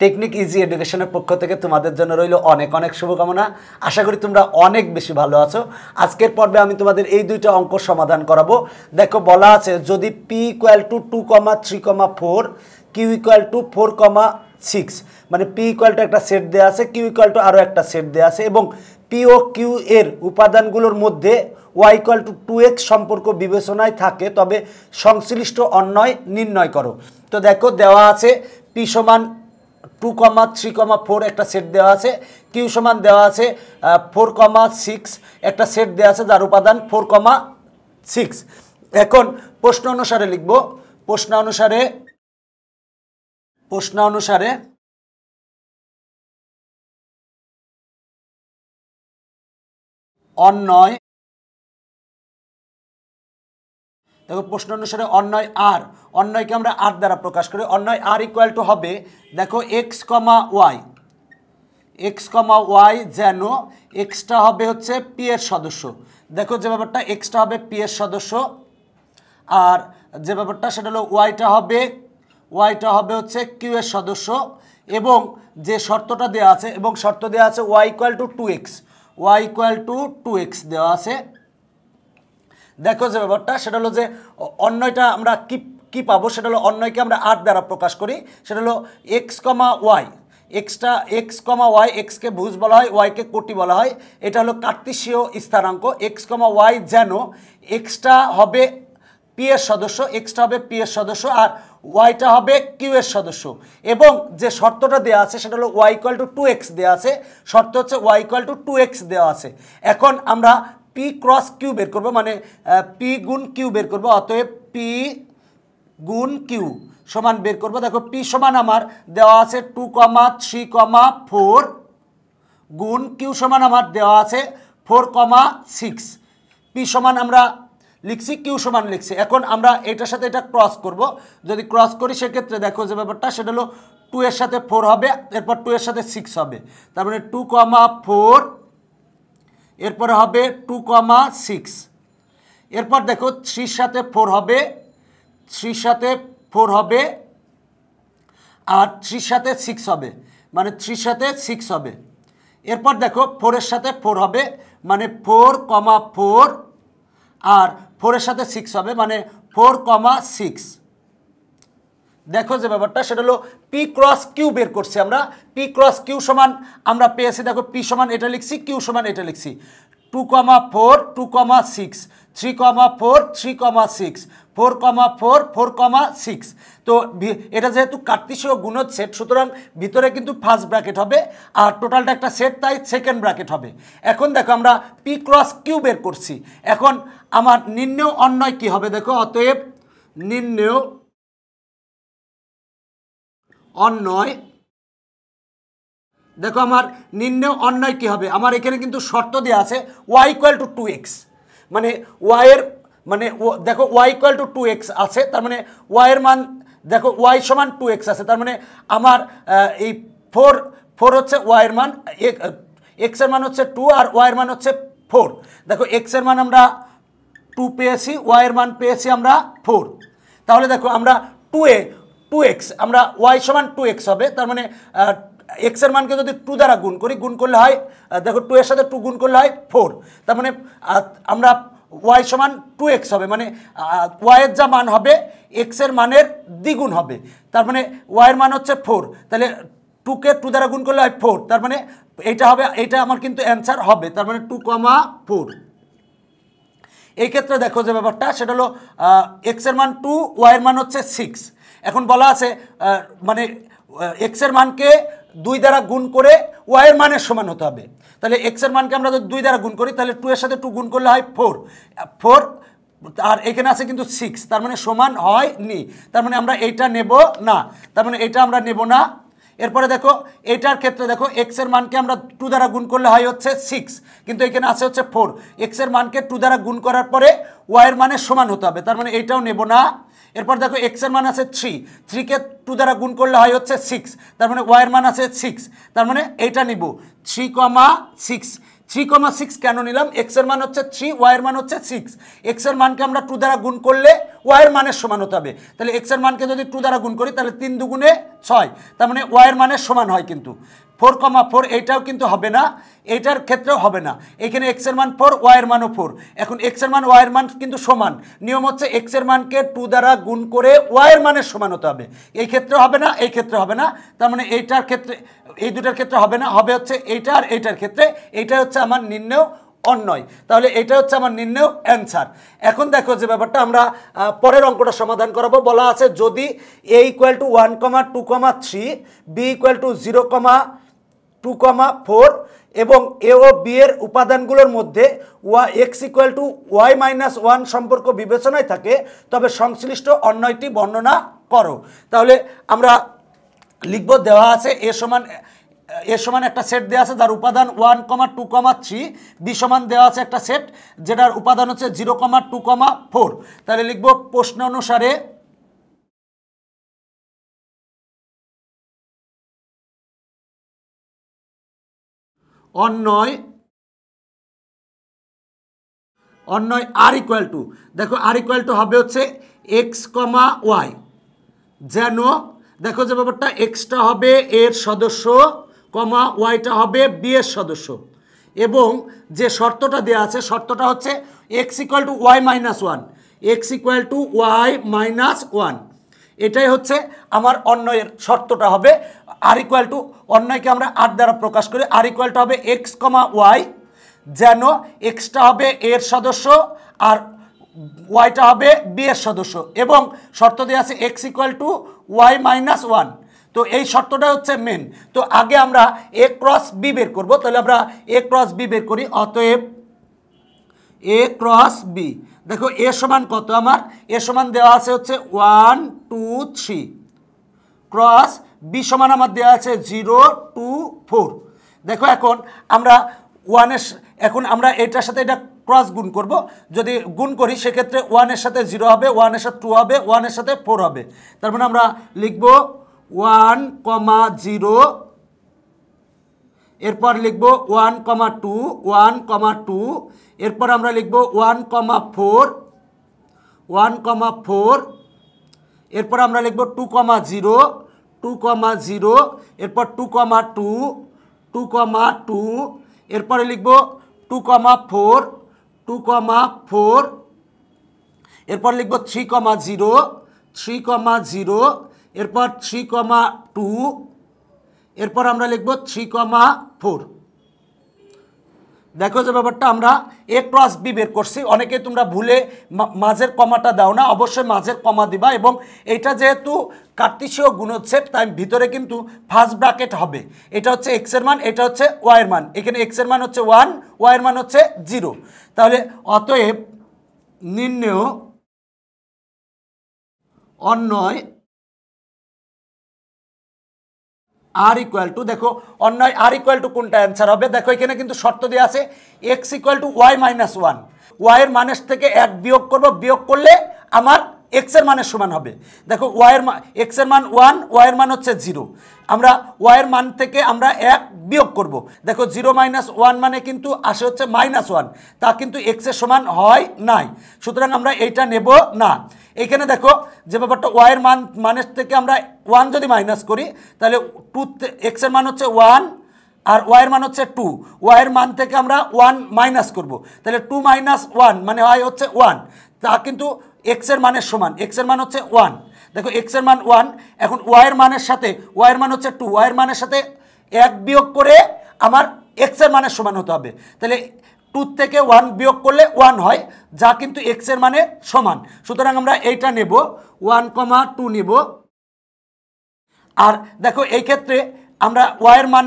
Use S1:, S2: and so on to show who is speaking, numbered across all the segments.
S1: Technique easy এডুকেশনের পক্ষ থেকে তোমাদের জন্য রইল অনেক অনেক শুভকামনা আশা করি তোমরা অনেক বেশি ভালো আছো আজকের পর্বে আমি তোমাদের এই দুইটা অঙ্ক সমাধান করাবো দেখো বলা আছে যদি P equal to two comma three comma four Q equal to four comma six মানে পি ইকুয়াল টু একটা সেট দেওয়া আছে কিউ ইকুয়াল টু আরও একটা সেট দেওয়া আছে এবং পি ও কিউ এর উপাদানগুলোর মধ্যে Y equal to two X সম্পর্ক বিবেচনায় থাকে তবে সংশ্লিষ্ট অন্যয় নির্ণয় করো তো দেখো দেওয়া আছে পি সমান two comma three comma four একটা সেট দেওয়া আছে কিউ সমান দেওয়া আছে ফোর কমা সিক্স একটা সেট দেওয়া আছে যার উপাদান ফোর কমা সিক্স এখন প্রশ্ন অনুসারে লিখব প্রশ্ন অনুসারে প্রশ্ন অনুসারে অন্যয় দেখো প্রশ্ন অনুসারে অন্যয় আর অন্যয়কে আমরা আর দ্বারা প্রকাশ করি অন্যয় আর ইকুয়াল টু হবে দেখো X comma Y X comma Y যেন এক্সটা হবে হচ্ছে পি এর সদস্য দেখো যে ব্যাপারটা এক্সটা হবে পি এর সদস্য আর যে ব্যাপারটা সেটা হলো ওয়াইটা হবে ওয়াইটা হবে হচ্ছে কিউ এর সদস্য এবং যে শর্তটা দেওয়া আছে এবং শর্ত দেওয়া আছে Y equal to two X Y equal to two X দেওয়া আছে দেখো যে ব্যাপারটা সেটা হলো যে অন্যটা আমরা কি কি পাবো সেটা হলো অন্যকে আমরা আট দ্বারা প্রকাশ করি সেটা হলো এক্স কমা ওয়াই এক্সটা এক্স কমা ওয়াই এক্সকে ভুজ বলা হয় ওয়াইকে কোটি বলা হয় এটা হলো কার্তিসীয় স্থানাঙ্ক এক্স কমা ওয়াই যেন এক্সটা হবে পি এর সদস্য এক্সটা হবে পি এর সদস্য আর ওয়াইটা হবে কিউ এর সদস্য এবং যে শর্তটা দেওয়া আছে সেটা হলো Y equal to two X দেওয়া আছে শর্ত হচ্ছে Y equal to two X দেওয়া আছে এখন আমরা পি ক্রস কিউ বের করব মানে পি গুণ কিউ বের করব অতএব পি গুণ কিউ সমান বের করবো দেখো পি সমান আমার দেওয়া আছে two comma three comma four গুণ কিউ সমান আমার দেওয়া আছে ফোর কমা সিক্স পি সমান আমরা লিখছি কিউ সমান লিখছি এখন আমরা এটার সাথে এটা ক্রস করব যদি ক্রস করি সেক্ষেত্রে দেখো যে ব্যাপারটা সেটা হলো টু এর সাথে ফোর হবে এরপর টু এর সাথে সিক্স হবে তার মানে টু কমা ফোর এরপরে হবে টু কমা সিক্স এরপর দেখো থ্রির সাথে ফোর হবে থ্রির সাথে ফোর হবে আর থ্রির সাথে সিক্স হবে মানে থ্রির সাথে সিক্স হবে এরপর দেখো ফোরের সাথে ফোর হবে মানে ফোর কমা ফোর আর ফোরের সাথে সিক্স হবে মানে ফোর কমা সিক্স দেখো যে ব্যাপারটা সেটা হলো পি ক্রস কিউ বের করছি আমরা পি ক্রস কিউ সমান আমরা পেয়েছি দেখো পি সমান এটা লিখছি কিউ সমান এটা লিখছি two comma four two comma six three comma four three comma six four comma four four comma six তো এটা যেহেতু কার্তিসীয় গুণজ সেট সুতরাং ভিতরে কিন্তু ফার্স্ট ব্র্যাকেট হবে আর টোটালটা একটা সেট তাই সেকেন্ড ব্র্যাকেট হবে এখন দেখো আমরা পি ক্রস কিউ বের করছি এখন আমার নির্ণয় অন্যয় কি হবে দেখো অতএব নির্ণয় অন্যয় দেখো আমার নিম্নে অন্যয় কী হবে আমার এখানে কিন্তু শর্ত দেওয়া আছে Y equal to two x মানে ওয়াইয়ের মানে দেখো y equal to two x আছে তার মানে ওয়াইয়ের মান দেখো ওয়াই সমান টু এক্স আছে তার মানে আমার এই ফোর ফোর হচ্ছে ওয়াইয়ের মান এক্সের মান হচ্ছে টু আর ওয়াইয়ের মান হচ্ছে ফোর দেখো এক্সের মান আমরা টু পেয়েছি ওয়াইয়ের মান পেয়েছি আমরা ফোর তাহলে দেখো আমরা টু এ টু এক্স আমরা ওয়াই সমান টু এক্স হবে তার মানে এক্সের মানকে যদি টু দ্বারা গুণ করি গুণ করলে হয় দেখো টু এর সাথে টু গুণ করলে হয় ফোর তার মানে আমরা ওয়াই সমান টু এক্স হবে মানে ওয়াইয়ের যা মান হবে এক্সের মানের দ্বিগুণ হবে তার মানে ওয়াইয়ের মান হচ্ছে ফোর তাহলে টুকে টু দ্বারা গুণ করলে হয় ফোর তার মানে এইটা হবে এইটা আমার কিন্তু অ্যান্সার হবে তার মানে টু কমা ফোর এই ক্ষেত্রে দেখো যে ব্যাপারটা সেটা হলো এক্সের মান টু ওয়াইয়ের মান হচ্ছে সিক্স এখন বলা আছে মানে এক্সের মানকে দুই দ্বারা গুণ করে ওয়াইয়ের মানের সমান হতে হবে তাহলে এক্সের মানকে আমরা যদি দুই দ্বারা গুণ করি তাহলে টু এর সাথে টু গুণ করলে হয় ফোর ফোর আর এখানে আছে কিন্তু সিক্স তার মানে সমান হয় নি তার মানে আমরা এইটা নেব না তার মানে এটা আমরা নেব না এরপরে দেখো এটার ক্ষেত্রে দেখো এক্সের মানকে আমরা টু দ্বারা গুণ করলে হয় হচ্ছে সিক্স কিন্তু এখানে আছে হচ্ছে ফোর এক্সের মানকে টু দ্বারা গুণ করার পরে ওয়াইয়ের মানের সমান হতে হবে তার মানে এইটাও নেব না এরপর দেখো এক্সের মান আছে থ্রি থ্রিকে টু দ্বারা গুণ করলে হয় হচ্ছে সিক্স তার মানে ওয়াইয়ের মান আছে সিক্স তার মানে এইটা নিব three comma six three comma six কেন নিলাম এক্সের মান হচ্ছে থ্রি ওয়াইয়ের মান হচ্ছে সিক্স এক্সের মানকে আমরা টু দ্বারা গুণ করলে ওয়াইয়ের মানের সমান হতে হবে তাহলে এক্সের মানকে যদি টু দ্বারা গুণ করি তাহলে তিন দুগুণে ছয় তার মানে ওয়াইয়ের মানের সমান হয় কিন্তু ফোর কমা ফোর এইটাও কিন্তু হবে না এটার ক্ষেত্রেও হবে না এখানে এক্সের মান ফোর ওয়াইয়ের মানও ফোর এখন এক্সের মান ওয়াইয়ের মান কিন্তু সমান নিয়ম হচ্ছে এক্সের মানকে টু দ্বারা গুণ করে ওয়াইয়ের মানের সমান হতে হবে এই ক্ষেত্রে হবে না এই ক্ষেত্রে হবে না তার মানে এইটার ক্ষেত্রে এই দুটার ক্ষেত্রে হবে না হবে হচ্ছে এইটা আর এইটার ক্ষেত্রে এইটা হচ্ছে আমার নির্ণয় অন্যয় তাহলে এটা হচ্ছে আমার নির্ণয় অ্যান্সার এখন দেখো যে ব্যাপারটা আমরা পরের অঙ্কটা সমাধান করাবো বলা আছে যদি A equal to one comma two comma three B equal to zero comma two comma four এবং এ ও বি এর উপাদানগুলোর মধ্যে ওয়া x equal to y minus one সম্পর্ক বিবেচনায় থাকে তবে সংশ্লিষ্ট অন্যটি বর্ণনা করো তাহলে আমরা লিখব দেওয়া আছে এ সমান এ সমান একটা সেট দেওয়া আছে যার উপাদান one comma two comma three B সমান দেওয়া আছে একটা সেট যেটার উপাদান হচ্ছে zero comma two comma four তাহলে লিখব প্রশ্ন অনুসারে অন্যয় অন্যয় আর ইকুয়াল টু দেখো আর ইকুয়াল টু হবে হচ্ছে এক্স কমা ওয়াই যেন দেখো যে ব্যাপারটা এক্সটা হবে এর সদস্য কমা ওয়াইটা হবে বি এর সদস্য এবং যে শর্তটা দেওয়া আছে শর্তটা হচ্ছে x equal to y minus one x equal to y minus one এটাই হচ্ছে আমার অন্যয়ের শর্তটা হবে আর ইকুয়াল টু অন্যায়কে আমরা আর দ্বারা প্রকাশ করি আর ইকুয়ালটা হবে এক্স কমা ওয়াই যেন এক্সটা হবে এর সদস্য আর ওয়াইটা হবে বি এর সদস্য এবং শর্ত দেওয়া আছে x equal to y minus one তো এই শর্তটা হচ্ছে মেন তো আগে আমরা এ ক্রস বি বের করব তাহলে আমরা এ ক্রস বি বের করি অতএব এ ক্রস বি দেখো এ সমান কত আমার এ সমান দেওয়া আছে হচ্ছে one two three cross B সমান আমার দেওয়া আছে জিরো টু ফোর দেখো এখন আমরা ওয়ানের এখন আমরা এটার সাথে এটা ক্রস গুণ করব যদি গুণ করি সেক্ষেত্রে ওয়ানের সাথে জিরো হবে ওয়ানের সাথে টু হবে ওয়ানের সাথে ফোর হবে তার মানে আমরা লিখব ওয়ান কমা জিরো এরপর লিখব one comma two one comma two এরপর আমরা লিখব one comma four one comma four এরপর আমরা লিখব two comma zero two comma zero এরপর two comma two two comma two এরপরে লিখব two comma four two comma four এরপর লিখব three comma zero three comma zero এরপর থ্রি কমা টু এরপর আমরা লিখব থ্রি কমা ফোর দেখো যে ব্যাপারটা আমরা এ ক্রস বি বের করছি অনেকে তোমরা ভুলে মাঝের কমাটা দাও না অবশ্যই মাঝের কমা দিবা এবং এটা যেহেতু কার্তিসীয় গুণোচ্ছেদ তাই ভিতরে কিন্তু ফার্স্ট ব্রাকেট হবে এটা হচ্ছে এক্সের মান এটা হচ্ছে ওয়াইয়ের মান এখানে এক্সের মান হচ্ছে ওয়ান ওয়াইয়ের মান হচ্ছে জিরো তাহলে অতএব নির্ণয় অন্যয় আর ইকুয়াল টু দেখো অন্য আর ইকুয়াল টু কোনটা অ্যান্সার হবে দেখো এখানে কিন্তু শর্ত দেওয়া আছে x equal to y minus one ওয়াইয়ের মাইনাস থেকে এক বিয়োগ করব বিয়োগ করলে আমার এক্সের মানের সমান হবে দেখো ওয়াইয়ের এক্সের মান ওয়ান ওয়াইয়ের মান হচ্ছে জিরো আমরা ওয়াইয়ের মান থেকে আমরা এক বিয়োগ করব। দেখো জিরো মাইনাস ওয়ান মানে কিন্তু আসে হচ্ছে মাইনাস ওয়ান তা কিন্তু এক্সের সমান হয় নাই সুতরাং আমরা এইটা নেব না এখানে দেখো যে ব্যাপারটা ওয়াইয়ের মান মানের থেকে আমরা ওয়ান যদি মাইনাস করি তাহলে টু এক্সের মান হচ্ছে ওয়ান আর ওয়াইয়ের মান হচ্ছে টু ওয়াইয়ের মান থেকে আমরা ওয়ান মাইনাস করব। তাহলে টু মাইনাস ওয়ান মানে ওয়াই হচ্ছে ওয়ান তা কিন্তু এক্সের মানের সমান এক্সের মান হচ্ছে ওয়ান দেখো এক্সের মান ওয়ান এখন ওয়াইয়ের মানের সাথে ওয়াইয়ের মান হচ্ছে টু ওয়াইয়ের মানের সাথে এক বিয়োগ করে আমার এক্সের মানের সমান হতে হবে তাহলে টু থেকে ওয়ান বিয়োগ করলে ওয়ান হয় যা কিন্তু এক্সের মানে সমান সুতরাং আমরা এইটা নেব ওয়ান কমা টু নেব আর দেখো এই ক্ষেত্রে আমরা ওয়াইয়ের মান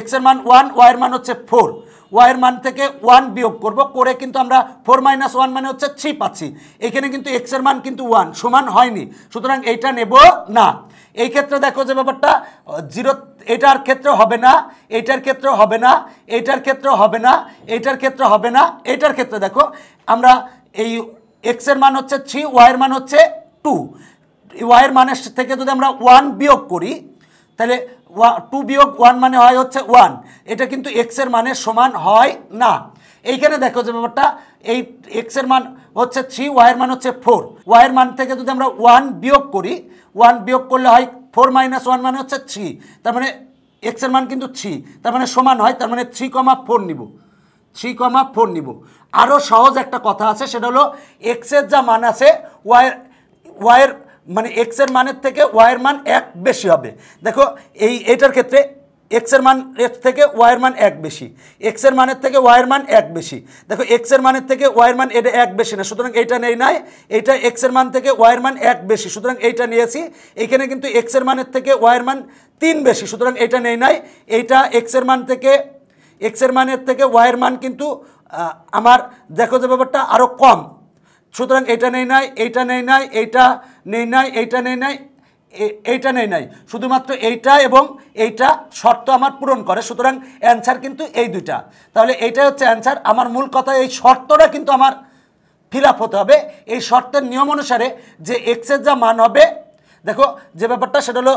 S1: এক্সের মান ওয়ান ওয়াইয়ের মান হচ্ছে ফোর ওয়াইয়ের মান থেকে ওয়ান বিয়োগ করব করে কিন্তু আমরা ফোর মাইনাস ওয়ান মানে হচ্ছে থ্রি পাচ্ছি এখানে কিন্তু এক্সের মান কিন্তু ওয়ান সমান হয়নি সুতরাং এইটা নেব না এই ক্ষেত্রে দেখো যে ব্যাপারটা জিরো এটার ক্ষেত্রে হবে না এটার ক্ষেত্রে হবে না এটার ক্ষেত্রে হবে না এটার ক্ষেত্রে হবে না এটার ক্ষেত্রে দেখো আমরা এই এক্সের মান হচ্ছে থ্রি ওয়াইয়ের মান হচ্ছে টু ওয়াইয়ের মানের থেকে যদি আমরা ওয়ান বিয়োগ করি তাহলে টু বিয়োগ ওয়ান মানে হয় হচ্ছে ওয়ান এটা কিন্তু এক্সের মানের সমান হয় না এইখানে দেখো যে ব্যাপারটা এই এক্সের মান হচ্ছে থ্রি ওয়াইয়ের মান হচ্ছে ফোর ওয়াইয়ের মান থেকে যদি আমরা ওয়ান বিয়োগ করি ওয়ান বিয়োগ করলে হয় ফোর মাইনাস ওয়ান মানে হচ্ছে থ্রি তার মানে এক্সের মান কিন্তু থ্রি তার মানে সমান হয় তার মানে থ্রি কমা ফোর নিব থ্রি কমা ফোর নিব আরও সহজ একটা কথা আছে সেটা হলো এক্সের যা মান আছে ওয়াইয়ের ওয়াইয়ের মানে এক্সের মানের থেকে ওয়াইয়ের মান এক বেশি হবে দেখো এই এটার ক্ষেত্রে এক্সের মান এক্স থেকে ওয়াইয়ের মান এক বেশি এক্সের মানের থেকে ওয়াইয়ের মান এক বেশি দেখো এক্সের মানের থেকে ওয়াইয়ের মান এটা এক বেশি না সুতরাং এইটা নেই নাই এইটা এক্সের মান থেকে ওয়াইয়ের মান এক বেশি সুতরাং এইটা নিয়েছি এখানে কিন্তু এক্সের মানের থেকে ওয়াইয়ের মান তিন বেশি সুতরাং এটা নেই নাই এইটা এক্সের মান থেকে এক্সের মানের থেকে ওয়াইয়ের মান কিন্তু আমার দেখো যে ব্যাপারটা আরও কম সুতরাং এটা নেই নাই এইটা নেই নাই এইটা নেই নাই এইটা নেই নাই এইটা নেই নাই শুধুমাত্র এইটা এবং এইটা শর্ত আমার পূরণ করে সুতরাং অ্যান্সার কিন্তু এই দুইটা তাহলে এইটা হচ্ছে অ্যান্সার আমার মূল কথা এই শর্তটা কিন্তু আমার ফিল হতে হবে এই শর্তের নিয়ম অনুসারে যে এক্সের যা মান হবে দেখো যে ব্যাপারটা সেটা হলো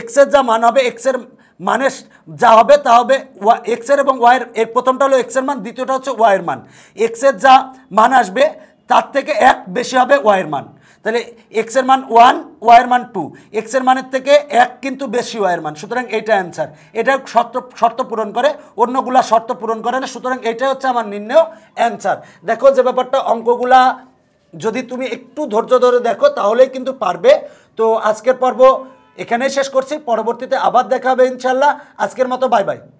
S1: এক্সের যা মান হবে এক্সের মানের যা হবে তা হবে ওয়া এক্সের এবং ওয়াইয়ের এর প্রথমটা হলো এক্সের মান দ্বিতীয়টা হচ্ছে ওয়াইয়ের মান এক্সের যা মান আসবে তার থেকে এক বেশি হবে ওয়াইয়ের মান তাহলে এক্সের মান ওয়ান ওয়াইয়ের মান টু এক্সের মানের থেকে এক কিন্তু বেশি ওয়াইয়ের মান সুতরাং এইটা অ্যান্সার এটা শর্ত শর্ত পূরণ করে অন্যগুলা শর্ত পূরণ করে না সুতরাং এটাই হচ্ছে আমার নির্ণয় অ্যান্সার দেখো যে ব্যাপারটা অঙ্কগুলা যদি তুমি একটু ধৈর্য ধরে দেখো তাহলেই কিন্তু পারবে তো আজকের পর্ব এখানেই শেষ করছি পরবর্তীতে আবার দেখা হবে ইনশাল্লাহ আজকের মতো বাই বাই